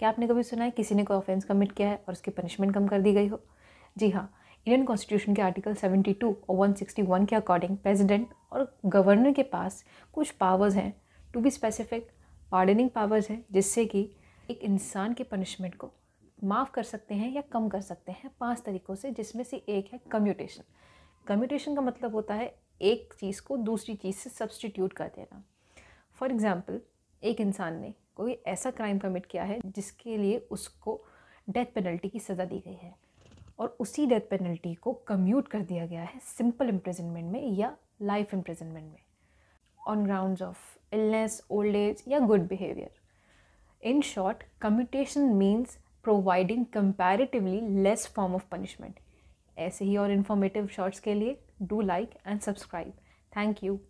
क्या आपने कभी सुना है किसी ने कोई ऑफेंस कमिट किया है और उसकी पनिशमेंट कम कर दी गई हो जी हाँ इंडियन कॉन्स्टिट्यूशन के आर्टिकल 72 और 161 के अकॉर्डिंग प्रेसिडेंट और गवर्नर के पास कुछ पावर्स हैं to be specific pardoning powers हैं जिससे कि एक इंसान के पनिशमेंट को माफ़ कर सकते हैं या कम कर सकते हैं पांच तरीक़ों से जिसमें से एक है कम्यूटेशन कम्यूटेशन का मतलब होता है एक चीज़ को दूसरी चीज़ से सब्सटीट्यूट कर देना फॉर एग्ज़ाम्पल एक इंसान ने कोई ऐसा क्राइम कमिट किया है जिसके लिए उसको डेथ पेनल्टी की सज़ा दी गई है और उसी डेथ पेनल्टी को कम्यूट कर दिया गया है सिंपल इम्प्रिजनमेंट में या लाइफ इम्प्रिजनमेंट में on ground of illness old age या good behaviour in short commutation means providing comparatively less form of punishment ऐसे ही और इन्फॉर्मेटिव शॉर्ट्स के लिए do like and subscribe thank you